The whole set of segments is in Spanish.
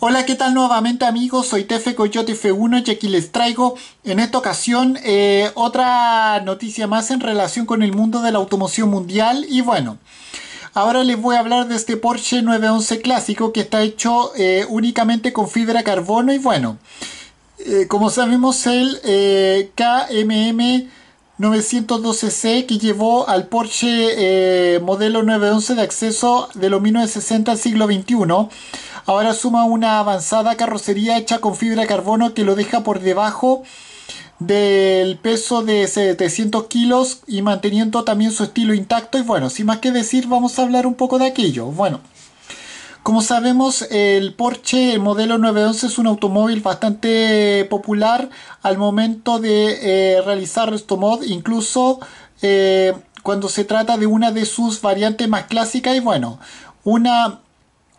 Hola, ¿qué tal nuevamente amigos? Soy Tefe Coyote F1 y aquí les traigo en esta ocasión eh, otra noticia más en relación con el mundo de la automoción mundial y bueno... Ahora les voy a hablar de este Porsche 911 clásico que está hecho eh, únicamente con fibra carbono y bueno, eh, como sabemos el KMM 912C que llevó al Porsche modelo 911 de acceso de los 1960 al siglo XXI Ahora suma una avanzada carrocería hecha con fibra de carbono que lo deja por debajo del peso de 700 kilos y manteniendo también su estilo intacto. Y bueno, sin más que decir, vamos a hablar un poco de aquello. Bueno, como sabemos, el Porsche el modelo 911 es un automóvil bastante popular al momento de eh, realizar esto mod, incluso eh, cuando se trata de una de sus variantes más clásicas. Y bueno, una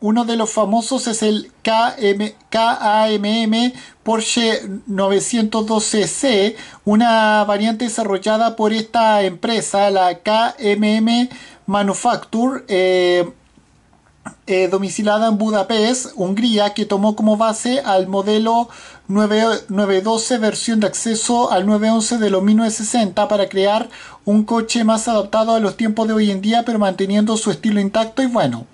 uno de los famosos es el KM, KAMM Porsche 912C, una variante desarrollada por esta empresa, la KMM Manufacture, eh, eh, domicilada en Budapest, Hungría, que tomó como base al modelo 912 versión de acceso al 911 de los 1960 para crear un coche más adaptado a los tiempos de hoy en día, pero manteniendo su estilo intacto y bueno.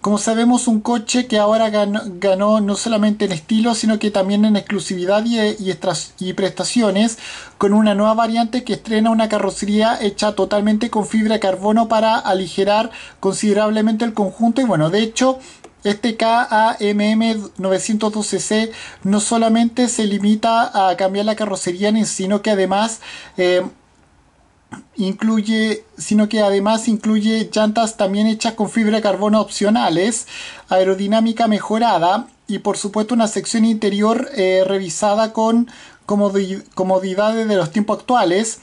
Como sabemos, un coche que ahora ganó, no solamente en estilo, sino que también en exclusividad y, prestaciones, con una nueva variante que estrena una carrocería hecha totalmente con fibra de carbono para aligerar considerablemente el conjunto. Y bueno, de hecho, este KAMM 912C no solamente se limita a cambiar la carrocería, sino que además... Eh, incluye, sino que además incluye llantas también hechas con fibra de carbono opcionales, aerodinámica mejorada y por supuesto una sección interior eh, revisada con comodidades de los tiempos actuales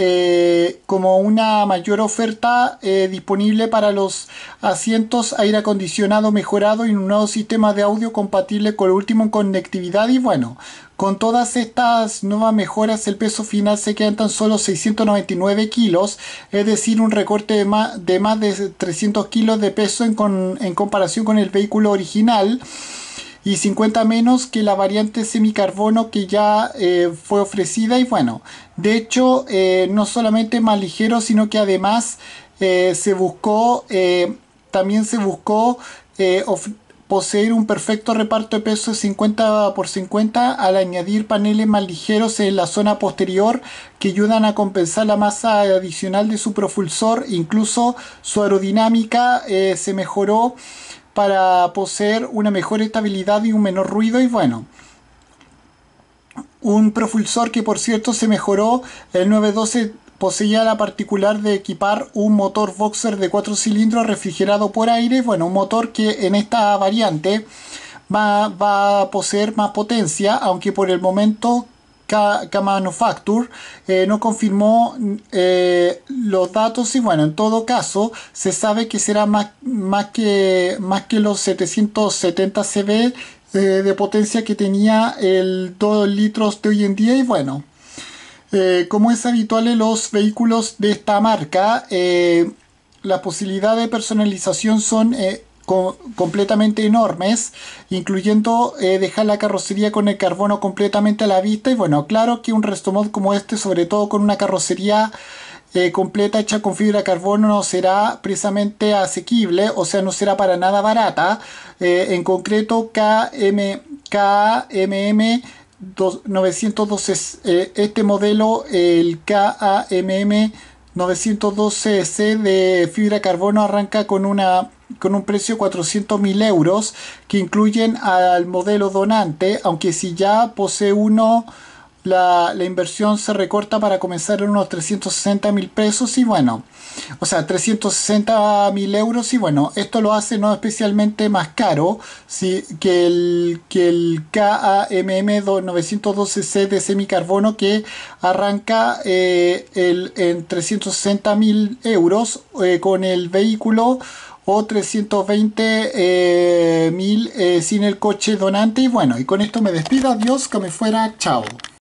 eh, como una mayor oferta eh, disponible para los asientos, aire acondicionado mejorado y un nuevo sistema de audio compatible con el último en conectividad y bueno, con todas estas nuevas mejoras el peso final se queda en tan solo 699 kilos, es decir un recorte de más de, 300 kilos de peso en comparación con el vehículo original y 50 menos que la variante semicarbono que ya eh, fue ofrecida y bueno, de hecho eh, no solamente más ligero sino que además eh, se buscó, también se buscó poseer un perfecto reparto de peso de 50 por 50 al añadir paneles más ligeros en la zona posterior que ayudan a compensar la masa adicional de su propulsor, incluso su aerodinámica se mejoró para poseer una mejor estabilidad y un menor ruido y bueno un propulsor que por cierto se mejoró el 912 poseía la particular de equipar un motor boxer de 4 cilindros refrigerado por aire bueno un motor que en esta variante va, va a poseer más potencia aunque por el momento K-Manufacture eh, no confirmó eh, los datos y bueno, en todo caso se sabe que será más, más, que, más que los 770 CB eh, de potencia que tenía el 2 litros de hoy en día y bueno, como es habitual en los vehículos de esta marca, la posibilidad de personalización son completamente enormes, incluyendo eh, dejar la carrocería con el carbono completamente a la vista. Y bueno, claro que un restomod como este, sobre todo con una carrocería eh, completa hecha con fibra de carbono no será precisamente asequible, o sea, no será para nada barata. Eh, en concreto, KM, KMM 912, este modelo, el KAMM 912C de fibra de carbono arranca con, una, con un precio de 400.000 euros que incluyen al modelo donante, aunque si ya posee uno la, inversión se recorta para comenzar en unos 360 mil pesos y bueno, o sea, 360 mil euros y bueno, esto lo hace no especialmente más caro si que el, que el KAMM 912C de semicarbono que arranca eh, el, en 360 mil euros eh, con el vehículo o 320 eh, mil sin el coche donante. Y bueno, y con esto me despido. Adiós, que me fuera. Chao.